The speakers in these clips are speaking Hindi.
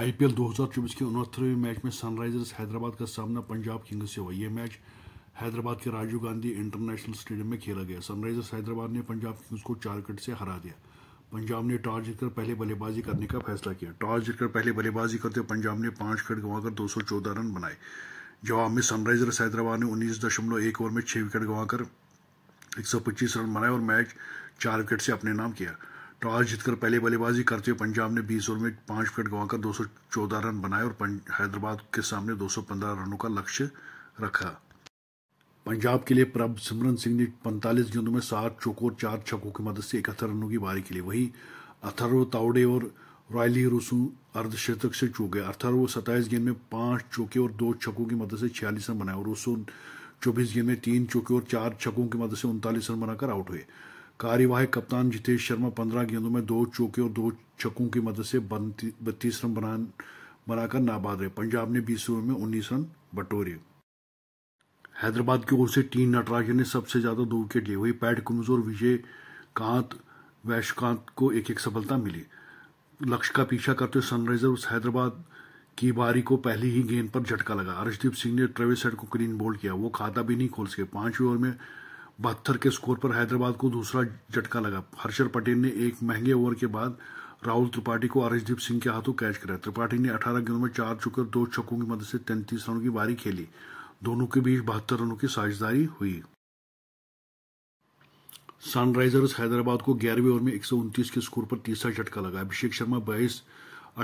आईपीएल 2024 के उनहत्तरवें मैच में सनराइजर्स हैदराबाद का सामना पंजाब किंग्स से हुआ यह मैच हैदराबाद के राजीव गांधी इंटरनेशनल स्टेडियम में खेला गया सनराइजर्स हैदराबाद ने पंजाब किंग्स को चार विकेट से हरा दिया पंजाब ने टॉस जीतकर पहले बल्लेबाजी करने का फैसला किया टॉस जीतकर पहले बल्लेबाजी करते हुए पंजाब ने पाँच विकेट गंवाकर चौदह रन बनाए जवाब में सनराइजर्स हैदराबाद ने उन्नीस दशमलव एक ओवर में छः विकेट गंवाकर पच्चीस रन बनाए और मैच चार विकेट से अपने नाम किया टॉस जीतकर पहले बल्लेबाजी करते हुए पंजाब ने 20 ओवर में पांच विकेट गंवाकर 214 रन बनाए और हैदराबाद के सामने 215 रनों का लक्ष्य रखा पंजाब के लिए प्रभ सिमरन सिंह ने 45 गेंदों में सात चौकों और चार छक्कों की मदद से इकहत्तर रनों की बारी के लिए वही अथर्व तावड़े और रॉयली रूसू अर्धशतक से चूक गए अथर्व सत्ताईस गेंद में पांच चौके और दो छक्कों की मदद से छियालीस रन बनाए और रूसू चौबीस गेंद में तीन चौके और चार छक्कों की मदद से उनतालीस रन बनाकर आउट हुए कार्यवाहक कप्तान जितेश शर्मा पंद्रह गेंदों में दो चौके और दो छक्कों की मदद से बत्तीस रन बना बनाकर नाबाद रहे पंजाब ने बीस ओवर में उन्नीस रन बटोरे हैदराबाद की ओर से टी नटराजन ने सबसे ज्यादा दो विकेट लिए वही पैट कुम्स और विजय कांत वैशकांत को एक एक सफलता मिली लक्ष्य का पीछा करते हुए सनराइजर्स हैदराबाद की बारी को पहली ही गेंद पर झटका लगा अर्शदीप सिंह ने ट्रेविस हेड को क्लीन बोल्ड किया वो खाता भी नहीं खोल सके पांच ओवर में बहत्तर के स्कोर पर हैदराबाद को दूसरा झटका लगा हर्षर पटेल ने एक महंगे ओवर के बाद राहुल त्रिपाठी को अरिशदीप सिंह के हाथों कैच कराया त्रिपाठी ने 18 गेंदों में चार चुकर दो छक्कों की मदद से तैंतीस रनों की बारी खेली दोनों के बीच बहत्तर रनों की साझेदारी हुई सनराइजर्स हैदराबाद को ग्यारहवें ओवर में एक के स्कोर पर तीसरा झटका लगा अभिषेक शर्मा बाईस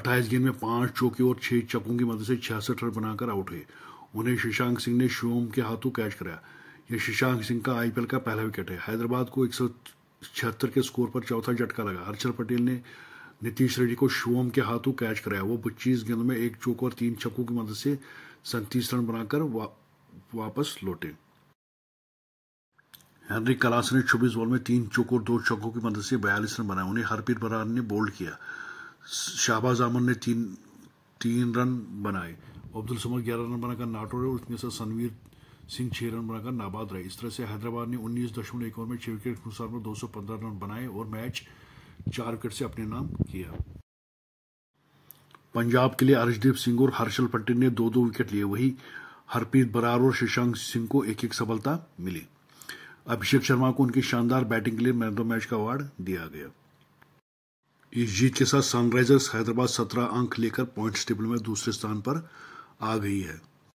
अट्ठाईस गेंद में पांच चौके और छह चक्कों की मदद से छियासठ रन बनाकर आउट हुए उन्हें शशांक सिंह ने शोम के हाथों कैच कराया ये शशांक सिंह का आईपीएल का पहला विकेट है हैदराबाद को एक के स्कोर पर चौथा झटका लगा हर्षल पटेल ने नीतीश रेड्डी को शुभम के हाथों कैच कराया वो पच्चीस गेंद में एक चौक और तीन छक्कों की मदद से सैंतीस रन बनाकर वा, वापस लौटे हेनरी कलास ने छब्बीस बॉल में तीन चौक और दो छक्कों की मदद से बयालीस रन बनाए उन्हें हरप्रीत बरार ने बोल्ड किया शाहबाज अमन ने तीन तीन रन बनाए अब्दुल समद ग्यारह रन बनाकर नाटोर उसमें से सनवीर सिंह छह रन बनाकर नाबाद रहे इस तरह से हैदराबाद ने उन्नीस दशमलव एक ओवर में छह विकेट नुकसान पर 215 रन बनाए और मैच चार विकेट से अपने नाम किया पंजाब के लिए अर्शदीप सिंह और हर्षल पटेल ने दो दो विकेट लिए वहीं हरप्रीत बरार और शशांक सिंह को एक एक सफलता मिली अभिषेक शर्मा को उनकी शानदार बैटिंग के लिए मैन ऑफ मैच का अवार्ड दिया गया इस जीत के साथ सनराइजर्स हैदराबाद सत्रह अंक लेकर पॉइंट्स टेबल में दूसरे स्थान पर आ गई है